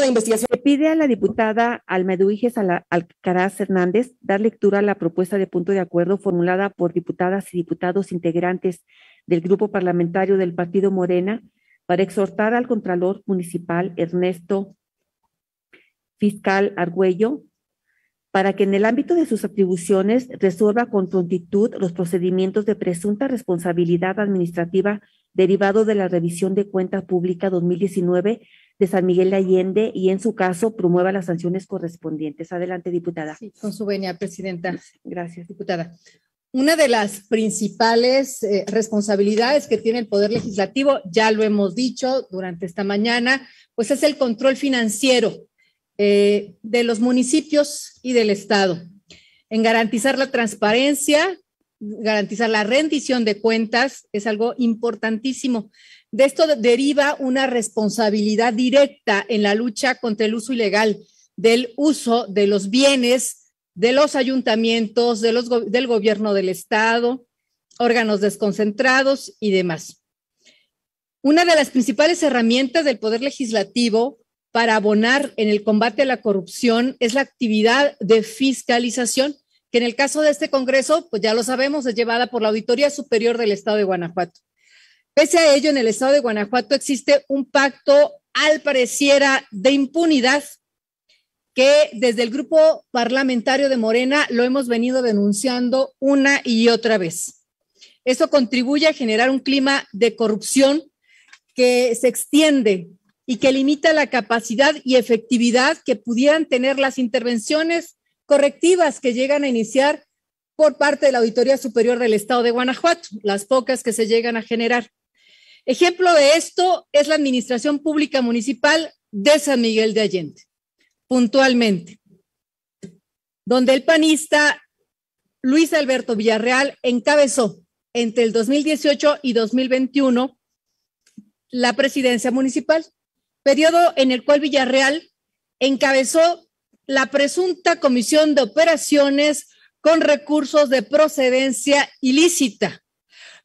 de investigación. pide a la diputada Almeduiges Alcaraz Hernández dar lectura a la propuesta de punto de acuerdo formulada por diputadas y diputados integrantes del grupo parlamentario del Partido Morena para exhortar al Contralor Municipal Ernesto Fiscal Argüello para que en el ámbito de sus atribuciones resuelva con prontitud los procedimientos de presunta responsabilidad administrativa derivado de la revisión de cuenta pública 2019 de San Miguel de Allende y en su caso promueva las sanciones correspondientes. Adelante, diputada. con su venia, presidenta. Gracias. Diputada. Una de las principales eh, responsabilidades que tiene el Poder Legislativo, ya lo hemos dicho durante esta mañana, pues es el control financiero eh, de los municipios y del Estado, en garantizar la transparencia, garantizar la rendición de cuentas, es algo importantísimo. De esto deriva una responsabilidad directa en la lucha contra el uso ilegal del uso de los bienes de los ayuntamientos, de los, del gobierno del Estado, órganos desconcentrados y demás. Una de las principales herramientas del Poder Legislativo para abonar en el combate a la corrupción es la actividad de fiscalización, que en el caso de este Congreso, pues ya lo sabemos, es llevada por la Auditoría Superior del Estado de Guanajuato. Pese a ello, en el estado de Guanajuato existe un pacto al pareciera de impunidad que desde el grupo parlamentario de Morena lo hemos venido denunciando una y otra vez. Eso contribuye a generar un clima de corrupción que se extiende y que limita la capacidad y efectividad que pudieran tener las intervenciones correctivas que llegan a iniciar por parte de la Auditoría Superior del Estado de Guanajuato, las pocas que se llegan a generar. Ejemplo de esto es la Administración Pública Municipal de San Miguel de Allende, puntualmente, donde el panista Luis Alberto Villarreal encabezó entre el 2018 y 2021 la presidencia municipal, periodo en el cual Villarreal encabezó la presunta comisión de operaciones con recursos de procedencia ilícita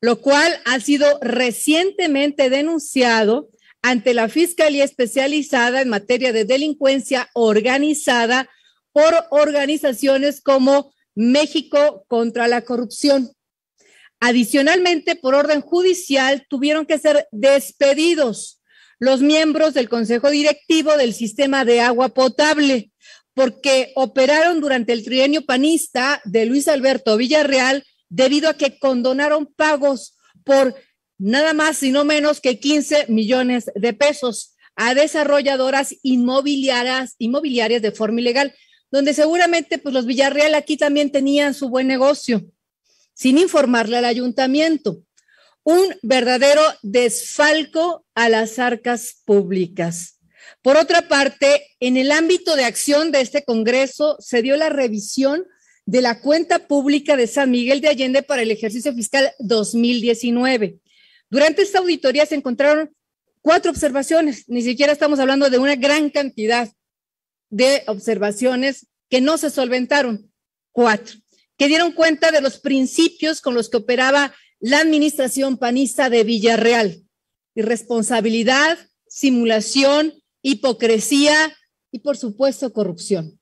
lo cual ha sido recientemente denunciado ante la Fiscalía Especializada en materia de delincuencia organizada por organizaciones como México contra la corrupción. Adicionalmente, por orden judicial, tuvieron que ser despedidos los miembros del Consejo Directivo del Sistema de Agua Potable, porque operaron durante el trienio panista de Luis Alberto Villarreal debido a que condonaron pagos por nada más y no menos que 15 millones de pesos a desarrolladoras inmobiliarias, inmobiliarias de forma ilegal, donde seguramente pues, los Villarreal aquí también tenían su buen negocio, sin informarle al ayuntamiento. Un verdadero desfalco a las arcas públicas. Por otra parte, en el ámbito de acción de este Congreso se dio la revisión de la cuenta pública de San Miguel de Allende para el ejercicio fiscal 2019. Durante esta auditoría se encontraron cuatro observaciones, ni siquiera estamos hablando de una gran cantidad de observaciones que no se solventaron, cuatro, que dieron cuenta de los principios con los que operaba la administración panista de Villarreal. Irresponsabilidad, simulación, hipocresía y, por supuesto, corrupción.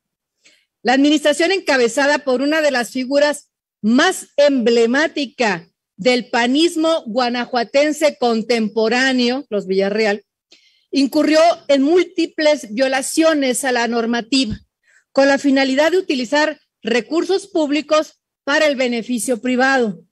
La administración encabezada por una de las figuras más emblemática del panismo guanajuatense contemporáneo, los Villarreal, incurrió en múltiples violaciones a la normativa con la finalidad de utilizar recursos públicos para el beneficio privado.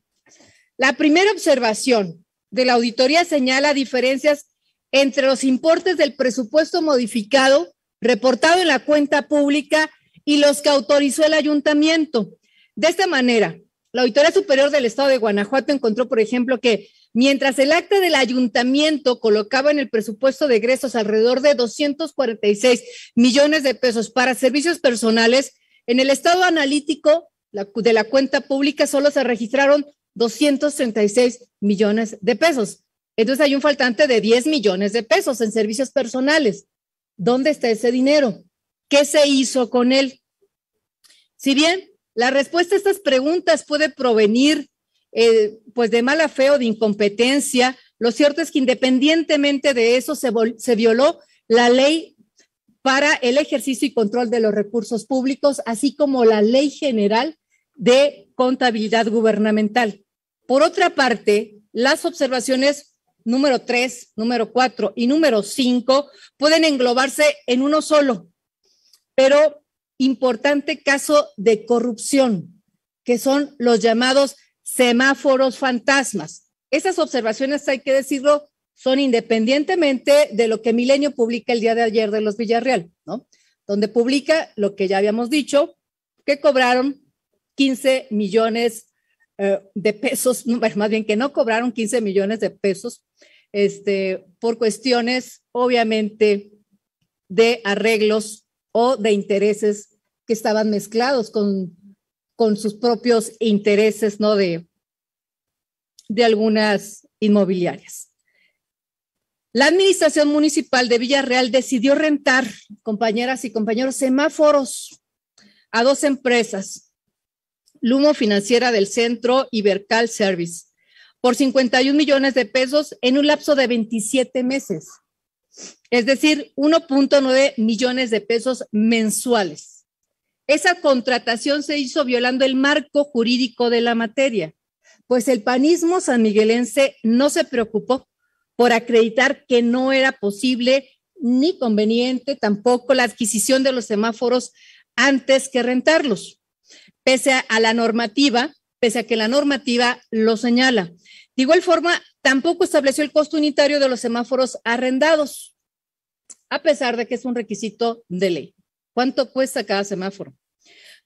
La primera observación de la auditoría señala diferencias entre los importes del presupuesto modificado reportado en la cuenta pública y los que autorizó el ayuntamiento. De esta manera, la Auditoría Superior del Estado de Guanajuato encontró, por ejemplo, que mientras el acta del ayuntamiento colocaba en el presupuesto de egresos alrededor de 246 millones de pesos para servicios personales, en el estado analítico de la cuenta pública solo se registraron 236 millones de pesos. Entonces hay un faltante de 10 millones de pesos en servicios personales. ¿Dónde está ese dinero? ¿Qué se hizo con él? Si bien la respuesta a estas preguntas puede provenir eh, pues de mala fe o de incompetencia, lo cierto es que independientemente de eso se, se violó la ley para el ejercicio y control de los recursos públicos, así como la ley general de contabilidad gubernamental. Por otra parte, las observaciones número 3, número 4 y número 5 pueden englobarse en uno solo, pero importante caso de corrupción, que son los llamados semáforos fantasmas. Esas observaciones, hay que decirlo, son independientemente de lo que Milenio publica el día de ayer de los Villarreal, ¿no? Donde publica lo que ya habíamos dicho, que cobraron 15 millones eh, de pesos, más bien que no cobraron 15 millones de pesos, este, por cuestiones, obviamente, de arreglos o de intereses que estaban mezclados con, sus propios intereses, ¿no? De, de algunas inmobiliarias. La administración municipal de Villarreal decidió rentar, compañeras y compañeros, semáforos a dos empresas, Lumo Financiera del Centro y Bercal Service, por 51 millones de pesos en un lapso de 27 meses es decir, 1.9 millones de pesos mensuales. Esa contratación se hizo violando el marco jurídico de la materia, pues el panismo sanmiguelense no se preocupó por acreditar que no era posible ni conveniente tampoco la adquisición de los semáforos antes que rentarlos, pese a la normativa, pese a que la normativa lo señala. De igual forma, Tampoco estableció el costo unitario de los semáforos arrendados, a pesar de que es un requisito de ley. ¿Cuánto cuesta cada semáforo?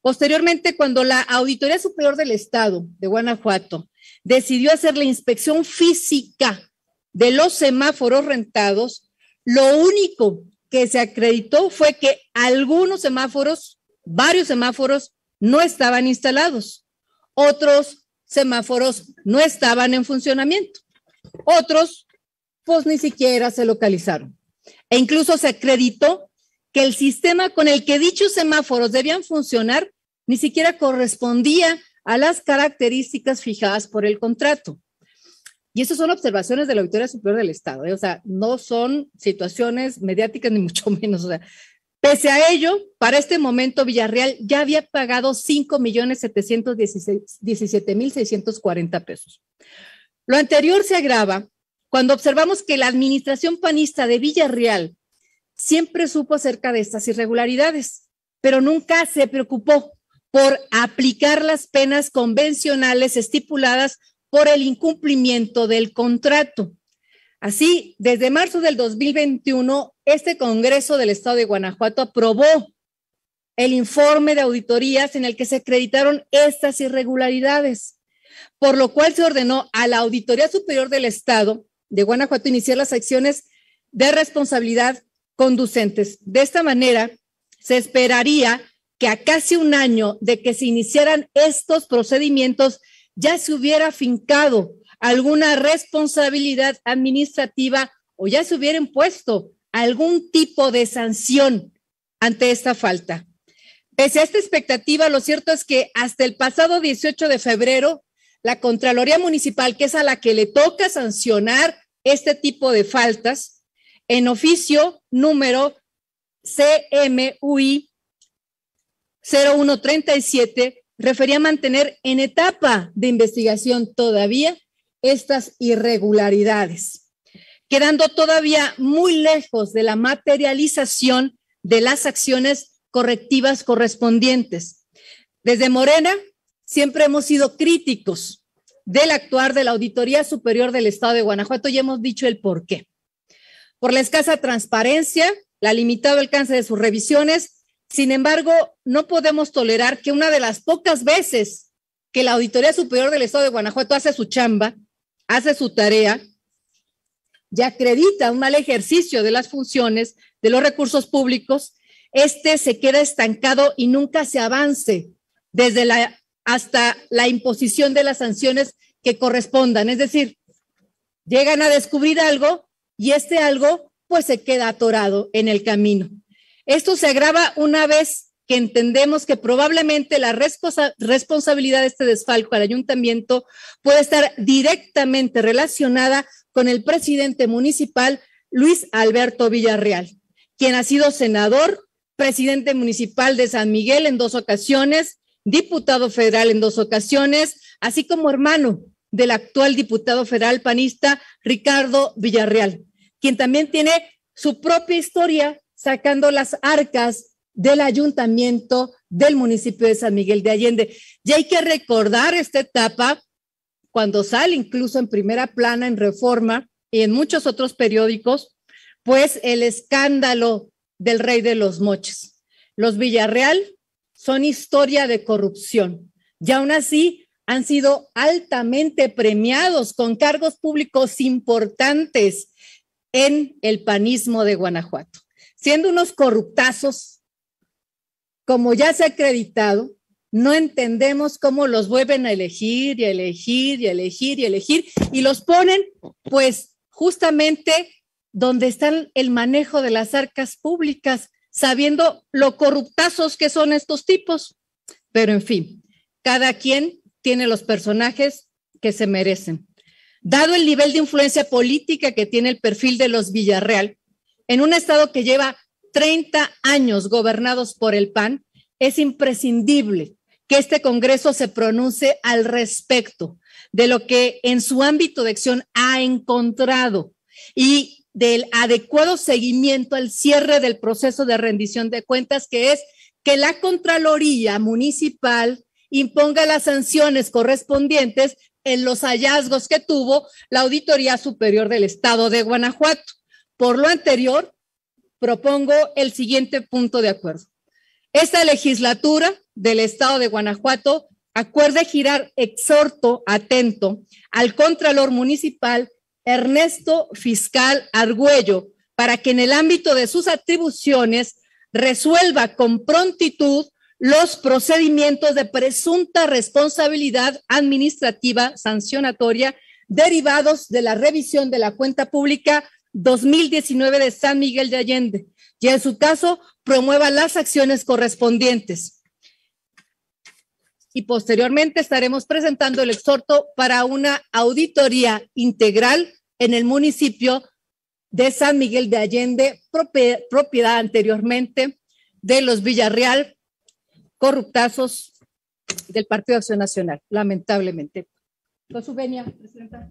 Posteriormente, cuando la Auditoría Superior del Estado de Guanajuato decidió hacer la inspección física de los semáforos rentados, lo único que se acreditó fue que algunos semáforos, varios semáforos, no estaban instalados, otros semáforos no estaban en funcionamiento. Otros, pues ni siquiera se localizaron. E incluso se acreditó que el sistema con el que dichos semáforos debían funcionar ni siquiera correspondía a las características fijadas por el contrato. Y esas son observaciones de la Auditoría Superior del Estado, ¿eh? o sea, no son situaciones mediáticas ni mucho menos. O sea, pese a ello, para este momento Villarreal ya había pagado 5.717.640 pesos. Lo anterior se agrava cuando observamos que la administración panista de Villarreal siempre supo acerca de estas irregularidades, pero nunca se preocupó por aplicar las penas convencionales estipuladas por el incumplimiento del contrato. Así, desde marzo del 2021, este Congreso del Estado de Guanajuato aprobó el informe de auditorías en el que se acreditaron estas irregularidades por lo cual se ordenó a la Auditoría Superior del Estado de Guanajuato iniciar las acciones de responsabilidad conducentes. De esta manera, se esperaría que a casi un año de que se iniciaran estos procedimientos ya se hubiera fincado alguna responsabilidad administrativa o ya se hubiera impuesto algún tipo de sanción ante esta falta. Pese a esta expectativa, lo cierto es que hasta el pasado 18 de febrero la Contraloría Municipal, que es a la que le toca sancionar este tipo de faltas, en oficio número CMUI 0137, refería a mantener en etapa de investigación todavía estas irregularidades, quedando todavía muy lejos de la materialización de las acciones correctivas correspondientes. Desde Morena siempre hemos sido críticos del actuar de la Auditoría Superior del Estado de Guanajuato y hemos dicho el por qué. Por la escasa transparencia, la limitado alcance de sus revisiones, sin embargo, no podemos tolerar que una de las pocas veces que la Auditoría Superior del Estado de Guanajuato hace su chamba, hace su tarea, y acredita un mal ejercicio de las funciones, de los recursos públicos, este se queda estancado y nunca se avance desde la hasta la imposición de las sanciones que correspondan. Es decir, llegan a descubrir algo y este algo pues se queda atorado en el camino. Esto se agrava una vez que entendemos que probablemente la responsabilidad de este desfalco al ayuntamiento puede estar directamente relacionada con el presidente municipal Luis Alberto Villarreal, quien ha sido senador, presidente municipal de San Miguel en dos ocasiones, diputado federal en dos ocasiones, así como hermano del actual diputado federal panista Ricardo Villarreal, quien también tiene su propia historia sacando las arcas del ayuntamiento del municipio de San Miguel de Allende. Y hay que recordar esta etapa cuando sale incluso en primera plana en Reforma y en muchos otros periódicos, pues el escándalo del rey de los moches. Los Villarreal son historia de corrupción y aún así han sido altamente premiados con cargos públicos importantes en el panismo de Guanajuato, siendo unos corruptazos, como ya se ha acreditado, no entendemos cómo los vuelven a elegir y a elegir y elegir y elegir y los ponen pues justamente donde está el manejo de las arcas públicas, sabiendo lo corruptazos que son estos tipos. Pero en fin, cada quien tiene los personajes que se merecen. Dado el nivel de influencia política que tiene el perfil de los Villarreal, en un estado que lleva 30 años gobernados por el PAN, es imprescindible que este Congreso se pronuncie al respecto de lo que en su ámbito de acción ha encontrado y del adecuado seguimiento al cierre del proceso de rendición de cuentas, que es que la Contraloría Municipal imponga las sanciones correspondientes en los hallazgos que tuvo la Auditoría Superior del Estado de Guanajuato. Por lo anterior, propongo el siguiente punto de acuerdo. Esta legislatura del Estado de Guanajuato acuerde girar exhorto atento al Contralor Municipal Ernesto Fiscal Argüello para que en el ámbito de sus atribuciones resuelva con prontitud los procedimientos de presunta responsabilidad administrativa sancionatoria derivados de la revisión de la cuenta pública 2019 de San Miguel de Allende y en su caso promueva las acciones correspondientes. Y posteriormente estaremos presentando el exhorto para una auditoría integral en el municipio de San Miguel de Allende, propiedad anteriormente de los Villarreal, corruptazos del Partido Acción Nacional, lamentablemente. Con su venia, presidenta.